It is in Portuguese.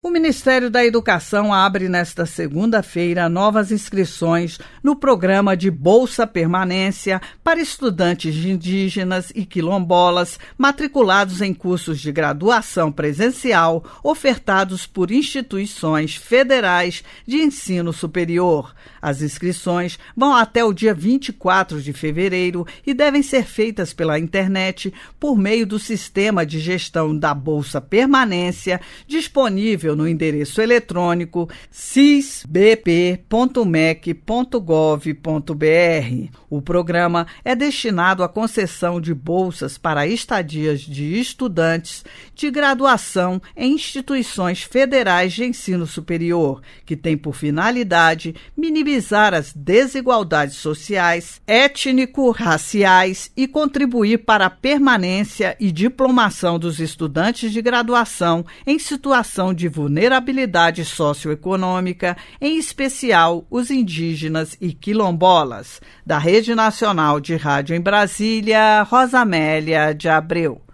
O Ministério da Educação abre nesta segunda-feira novas inscrições no programa de Bolsa Permanência para estudantes indígenas e quilombolas matriculados em cursos de graduação presencial ofertados por instituições federais de ensino superior. As inscrições vão até o dia 24 de fevereiro e devem ser feitas pela internet por meio do sistema de gestão da Bolsa Permanência disponível disponível no endereço eletrônico cisbp.mec.gov.br. O programa é destinado à concessão de bolsas para estadias de estudantes de graduação em instituições federais de ensino superior, que tem por finalidade minimizar as desigualdades sociais, étnico-raciais e contribuir para a permanência e diplomação dos estudantes de graduação em situação de vulnerabilidade socioeconômica, em especial os indígenas e quilombolas. Da Rede Nacional de Rádio em Brasília, Rosamélia de Abreu.